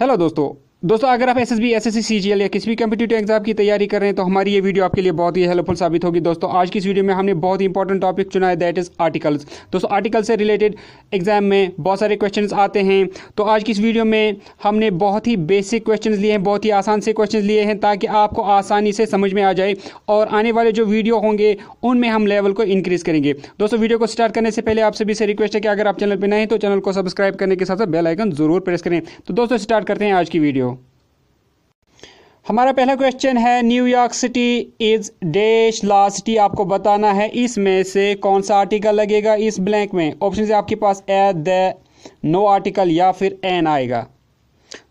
hello दोस्तों दोस्तों अगर आप S S B S S C C G L या किसी भी कम्पिटेटिव एग्जाम की तैयारी कर रहे हैं तो हमारी ये वीडियो आपके लिए बहुत ही हेल्पफुल साबित होगी दोस्तों आज की इस वीडियो में हमने बहुत ही इंपॉर्टेंट टॉपिक चुना है दैट इज़ आर्टिकल्स दोस्तों आर्टिकल से रिलेटेड एग्जाम में बहुत सारे क्वेश्चन आते हैं तो आज की इस वीडियो में हमने बहुत ही बेसिक क्वेश्चन लिए हैं बहुत ही आसान से क्वेश्चन लिए हैं ताकि आपको आसानी से समझ में आ जाए और आने वाले जो वीडियो होंगे उनमें हम लेवल को इंक्रीज़ करेंगे दोस्तों वीडियो को स्टार्ट करने से पहले आपसे भी से रिक्वेस्ट है कि अगर आप चैनल पर नए हैं तो चैनल को सब्सक्राइब करने के साथ साथ बेलाइकन जरूर प्रेस करें तो दोस्तों स्टार्ट करते हैं आज की वीडियो हमारा पहला क्वेश्चन है न्यूयॉर्क सिटी इज डेश ला सिटी आपको बताना है इसमें से कौन सा आर्टिकल लगेगा इस ब्लैंक में ऑप्शन से आपके पास ए द नो आर्टिकल या फिर एन आएगा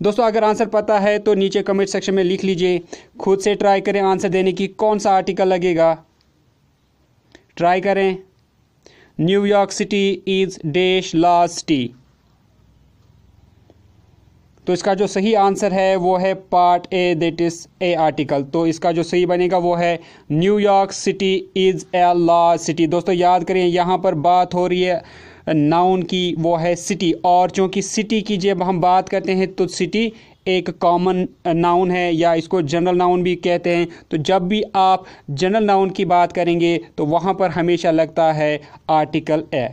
दोस्तों अगर आंसर पता है तो नीचे कमेंट सेक्शन में लिख लीजिए खुद से ट्राई करें आंसर देने की कौन सा आर्टिकल लगेगा ट्राई करें न्यूयॉर्क सिटी इज़ डेश ला सिटी तो इसका जो सही आंसर है वो है part A that is a article तो इसका जो सही बनेगा वो है New York city is a large city दोस्तों याद करें यहाँ पर बात हो रही है नाउन की वो है सिटी और चूँकि सिटी की जब हम बात करते हैं तो सिटी एक कॉमन नाउन है या इसको जनरल नाउन भी कहते हैं तो जब भी आप जनरल नाउन की बात करेंगे तो वहाँ पर हमेशा लगता है आर्टिकल ए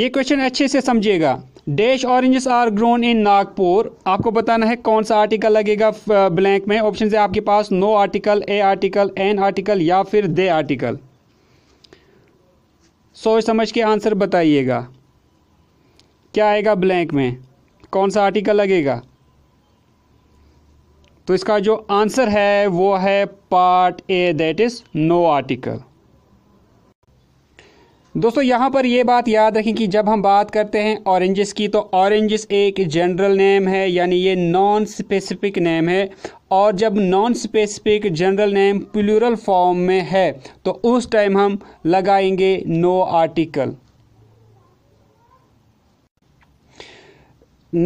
ये क्वेश्चन अच्छे से समझिएगा dash oranges are grown in Nagpur आपको बताना है कौन सा आर्टिकल लगेगा ब्लैंक में ऑप्शन है आपके पास no article a article an article या फिर दे आर्टिकल सोच समझ के आंसर बताइएगा क्या आएगा ब्लैंक में कौन सा आर्टिकल लगेगा तो इसका जो आंसर है वो है part A that is no article दोस्तों यहाँ पर ये बात याद रखें कि जब हम बात करते हैं ऑरेंजेस की तो ऑरेंजेस एक जनरल नेम है यानी ये नॉन स्पेसिफिक नेम है और जब non specific general name plural form में है तो उस टाइम हम लगाएंगे no article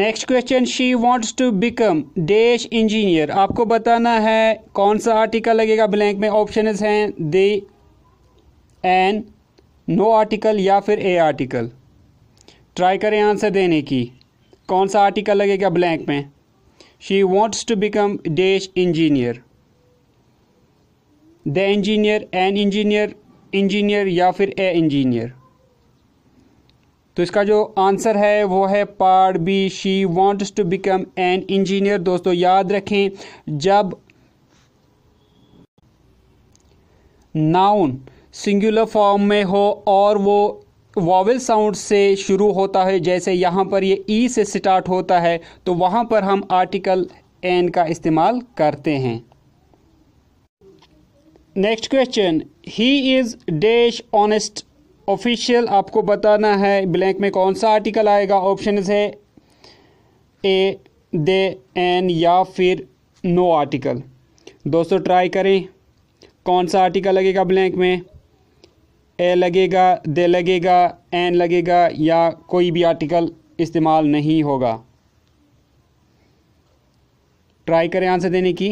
next question she wants to become dash engineer आपको बताना है कौन सा आर्टिकल लगेगा ब्लैंक में ऑप्शन हैं दे एन नो आर्टिकल या फिर ए आर्टिकल ट्राई करें आंसर देने की कौन सा आर्टिकल लगेगा ब्लैंक में she wants to become dash engineer the engineer an engineer engineer या फिर ए इंजीनियर तो इसका जो आंसर है वो है part B she wants to become an engineer दोस्तों याद रखें जब नाउन सिंगुलर फॉर्म में हो और वो वॉवल साउंड से शुरू होता है जैसे यहाँ पर ये ई e से स्टार्ट होता है तो वहाँ पर हम आर्टिकल एन का इस्तेमाल करते हैं next question he is dash honest official आपको बताना है ब्लैंक में कौन सा आर्टिकल आएगा ऑप्शन है ए दे एन या फिर नो आर्टिकल दोस्तों ट्राई करें कौन सा आर्टिकल लगेगा ब्लैंक में ए लगेगा दे लगेगा एन लगेगा या कोई भी आर्टिकल इस्तेमाल नहीं होगा ट्राई करें आंसर देने की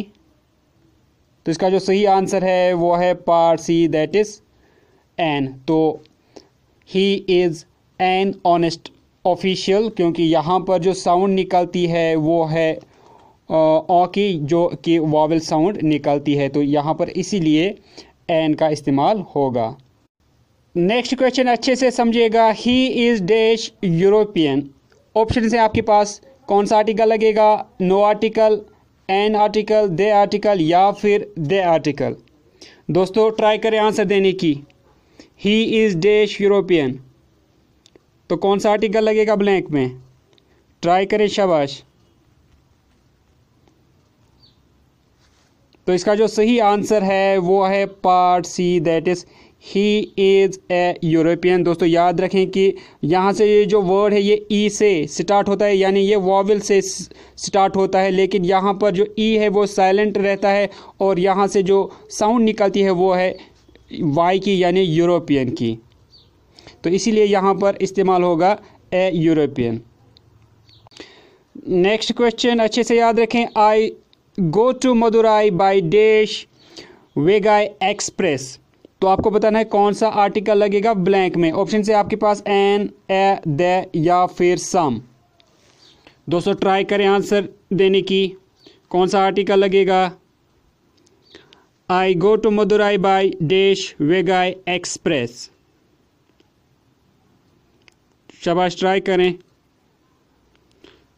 तो इसका जो सही आंसर है वो है part C that is an तो he is an honest official क्योंकि यहाँ पर जो साउंड निकलती है वो है ओ की जो कि वावल साउंड निकलती है तो यहाँ पर इसीलिए एन का इस्तेमाल होगा नेक्स्ट क्वेश्चन अच्छे से समझिएगा he is dash European option है आपके पास कौन सा आर्टिकल लगेगा no article an article the article या फिर दे आर्टिकल दोस्तों ट्राई करें आंसर देने की ही इज़ डैश यूरोपियन तो कौन सा आर्टिकल लगेगा ब्लैंक में ट्राई करें शाबाश तो इसका जो सही आंसर है वो है part C that is he is a European दोस्तों याद रखें कि यहाँ से ये जो वर्ड है ये ई e से स्टार्ट होता है यानी ये वॉवल से स्टार्ट होता है लेकिन यहाँ पर जो ई e है वो साइलेंट रहता है और यहाँ से जो साउंड निकलती है वो है वाई की यानी यूरोपियन की तो इसीलिए यहाँ पर इस्तेमाल होगा ए यूरोपियन नेक्स्ट क्वेश्चन अच्छे से याद रखें I go to Madurai by dash Vaigai express तो आपको बताना है कौन सा आर्टिकल लगेगा ब्लैंक में ऑप्शन से आपके पास एन ए द या फिर सम दोस्तों ट्राई करें आंसर देने की कौन सा आर्टिकल लगेगा I go to Madurai by dash Vaigai express शबाश ट्राई करें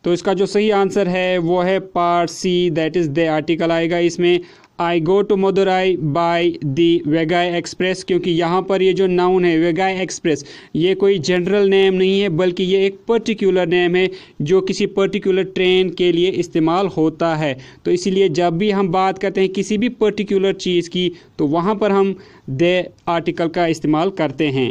तो इसका जो सही आंसर है वो है part C that is the article आएगा इसमें I go to Madurai by the Vaigai express क्योंकि यहाँ पर ये जो नाउन है वेगाई एक्सप्रेस ये कोई जनरल नेम नहीं है बल्कि ये एक पर्टिकुलर नेम है जो किसी पर्टिकुलर ट्रेन के लिए इस्तेमाल होता है तो इसीलिए जब भी हम बात करते हैं किसी भी पर्टिकुलर चीज़ की तो वहाँ पर हम दे आर्टिकल का इस्तेमाल करते हैं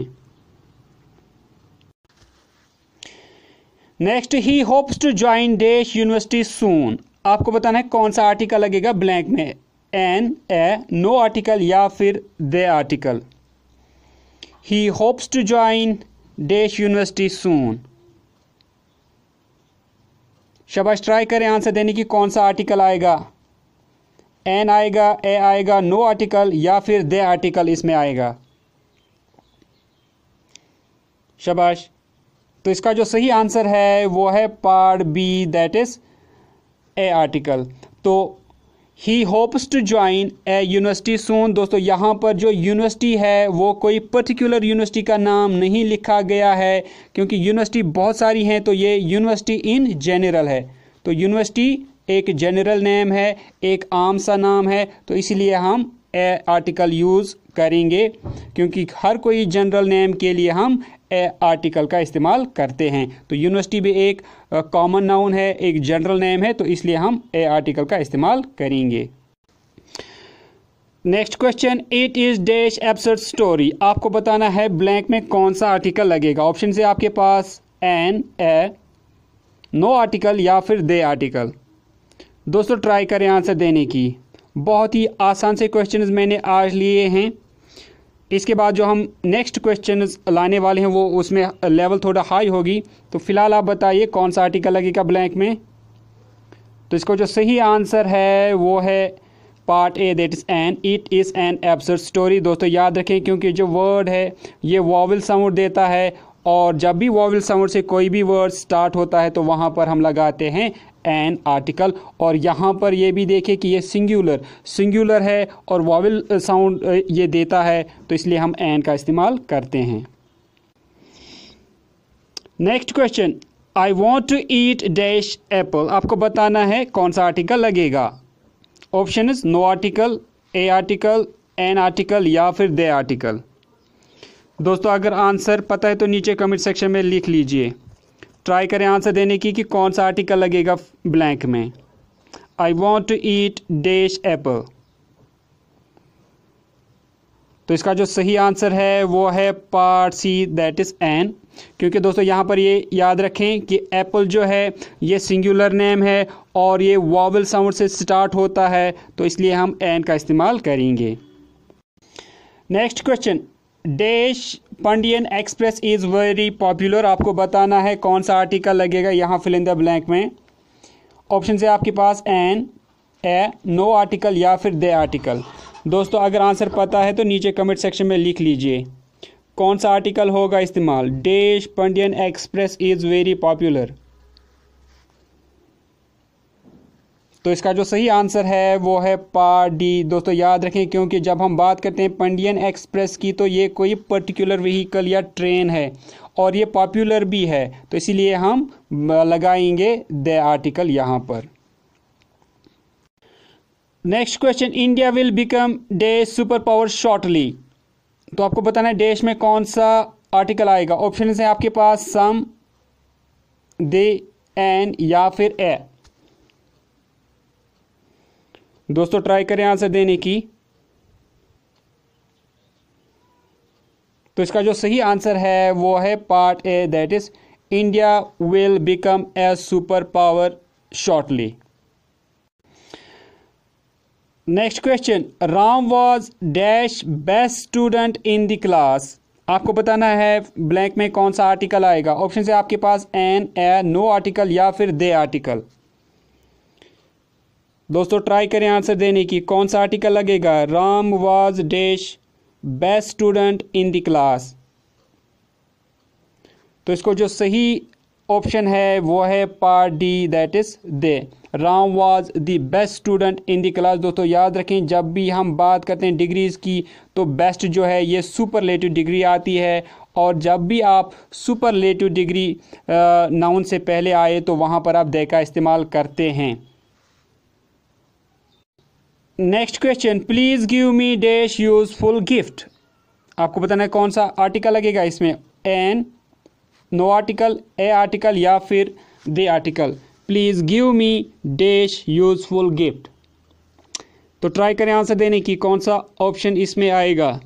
next he hopes to join dash university soon आपको बताना है कौन सा आर्टिकल लगेगा ब्लैंक में एन ए नो आर्टिकल या फिर the article he hopes to join dash university soon शबाश ट्राई करें आंसर देने की कौन सा आर्टिकल आएगा एन आएगा ए आएगा नो आर्टिकल या फिर दे आर्टिकल इसमें आएगा शबाश तो इसका जो सही आंसर है वो है part B that is a article तो he hopes to join a university soon दोस्तों यहाँ पर जो यूनिवर्सिटी है वो कोई पर्टिकुलर यूनिवर्सिटी का नाम नहीं लिखा गया है क्योंकि यूनिवर्सिटी बहुत सारी हैं तो ये यूनिवर्सिटी इन जनरल है तो यूनिवर्सिटी एक जनरल नेम है एक आम सा नाम है तो इसलिए हम ए आर्टिकल यूज़ करेंगे क्योंकि हर कोई जनरल नेम के लिए हम ए आर्टिकल का इस्तेमाल करते हैं तो यूनिवर्सिटी भी एक कॉमन नाउन है एक जनरल नेम है तो इसलिए हम ए आर्टिकल का इस्तेमाल करेंगे next question it is dash absurd story आपको बताना है ब्लैंक में कौन सा आर्टिकल लगेगा ऑप्शन से आपके पास एन ए नो आर्टिकल या फिर दे आर्टिकल दोस्तों ट्राई करें आंसर देने की बहुत ही आसान से क्वेश्चन मैंने आज लिए हैं इसके बाद जो हम नेक्स्ट क्वेश्चन लाने वाले हैं वो उसमें लेवल थोड़ा हाई होगी तो फिलहाल आप बताइए कौन सा आर्टिकल लगेगा ब्लैंक में तो इसको जो सही आंसर है वो है part A that is an it is an absurd story दोस्तों याद रखें क्योंकि जो वर्ड है ये वॉवल साउंड देता है और जब भी वॉवल साउंड से कोई भी वर्ड स्टार्ट होता है तो वहाँ पर हम लगाते हैं एन आर्टिकल और यहाँ पर ये भी देखें कि ये सिंगुलर सिंगुलर है और वॉवल साउंड ये देता है तो इसलिए हम एन का इस्तेमाल करते हैं next question I want to eat dash apple आपको बताना है कौन सा आर्टिकल लगेगा option is no article a article an article या फिर दे आर्टिकल दोस्तों अगर आंसर पता है तो नीचे कमेंट सेक्शन में लिख लीजिए ट्राई करें आंसर देने की कि कौन सा आर्टिकल लगेगा ब्लैंक में I want to eat dash apple तो इसका जो सही आंसर है वो है part C that is an क्योंकि दोस्तों यहां पर ये याद रखें कि एप्पल जो है ये सिंगुलर नेम है और ये वॉवल साउंड से स्टार्ट होता है तो इसलिए हम एन का इस्तेमाल करेंगे next question dash Pandian express is very popular आपको बताना है कौन सा आर्टिकल लगेगा यहाँ फिल इन द ब्लैंक में ऑप्शन से आपके पास एन ए नो आर्टिकल या फिर दे आर्टिकल दोस्तों अगर आंसर पता है तो नीचे कमेंट सेक्शन में लिख लीजिए कौन सा आर्टिकल होगा इस्तेमाल dash Pandian express is very popular तो इसका जो सही आंसर है वो है पा डी दोस्तों याद रखें क्योंकि जब हम बात करते हैं पंडियन एक्सप्रेस की तो ये कोई पर्टिकुलर व्हीकल या ट्रेन है और ये पॉपुलर भी है तो इसीलिए हम लगाएंगे द आर्टिकल यहाँ पर next question India will become the super power shortly तो आपको बताना है डैश में कौन सा आर्टिकल आएगा ऑप्शन है आपके पास सम दे एन या फिर ए दोस्तों ट्राई करें आंसर देने की तो इसका जो सही आंसर है वो है part A that is India will become a super power shortly next question Ram was dash best student in the class आपको बताना है ब्लैंक में कौन सा आर्टिकल आएगा ऑप्शन से आपके पास एन ए नो आर्टिकल या फिर दे आर्टिकल दोस्तों ट्राई करें आंसर देने की कौन सा आर्टिकल लगेगा Ram was dash best student in the class तो इसको जो सही ऑप्शन है वो है part D that is the Ram was the best student in the class दोस्तों याद रखें जब भी हम बात करते हैं डिग्रीज़ की तो बेस्ट जो है ये सुपरलेटिव डिग्री आती है और जब भी आप सुपरलेटिव डिग्री नाउन से पहले आए तो वहाँ पर आप दे का इस्तेमाल करते हैं next question please give me dash useful gift आपको बताना है कौन सा आर्टिकल लगेगा इसमें an no article a article या फिर the article please give me dash useful gift तो ट्राई करें आंसर देने की कौन सा ऑप्शन इसमें आएगा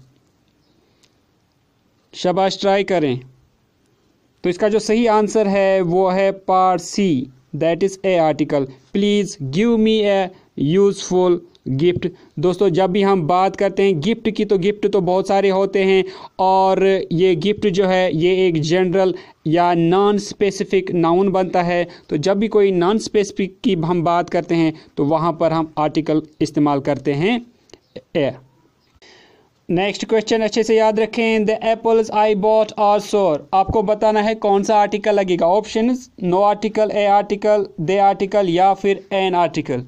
शबाश ट्राई करें तो इसका जो सही आंसर है वो है part C that is a article please give me a useful gift दोस्तों जब भी हम बात करते हैं गिफ्ट की तो गिफ्ट तो बहुत सारे होते हैं और ये गिफ्ट जो है ये एक जनरल या नॉन स्पेसिफिक नाउन बनता है तो जब भी कोई नॉन स्पेसिफिक की हम बात करते हैं तो वहाँ पर हम आर्टिकल इस्तेमाल करते हैं ए नेक्स्ट क्वेश्चन अच्छे से याद रखें the apples I bought are sour आपको बताना है कौन सा आर्टिकल लगेगा option no article a article the article या फिर एन आर्टिकल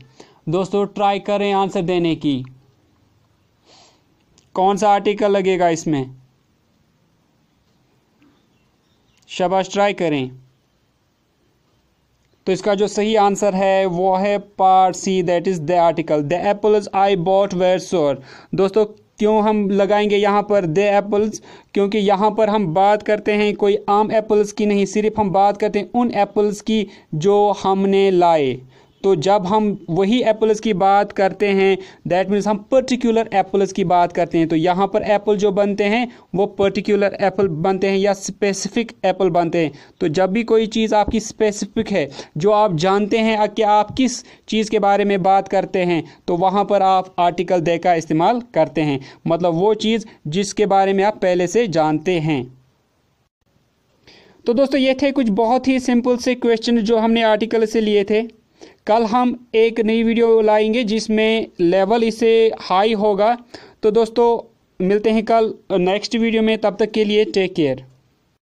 दोस्तों ट्राई करें आंसर देने की कौन सा आर्टिकल लगेगा इसमें शबाश ट्राई करें तो इसका जो सही आंसर है वो है part C that is the article the apples I bought were sour दोस्तों क्यों हम लगाएंगे यहाँ पर दे एप्पल्स क्योंकि यहाँ पर हम बात करते हैं कोई आम एप्पल्स की नहीं सिर्फ हम बात करते हैं उन एप्पल्स की जो हमने लाए तो जब हम वही एप्पल्स की बात करते हैं दैट मीन्स हम पर्टिकुलर एप्पल्स की बात करते हैं तो यहाँ पर एप्पल जो बनते हैं वो पर्टिकुलर एप्पल बनते हैं या स्पेसिफिक एप्पल बनते हैं तो जब भी कोई चीज़ आपकी स्पेसिफिक है जो आप जानते हैं कि आप किस चीज़ के बारे में बात करते हैं तो वहाँ पर आप आर्टिकल दे का इस्तेमाल करते हैं मतलब वो चीज़ जिसके बारे में आप पहले से जानते हैं तो दोस्तों ये थे कुछ बहुत ही सिंपल से क्वेश्चन जो हमने आर्टिकल से लिए थे कल हम एक नई वीडियो लाएंगे जिसमें लेवल इसे हाई होगा तो दोस्तों मिलते हैं कल नेक्स्ट वीडियो में तब तक के लिए टेक केयर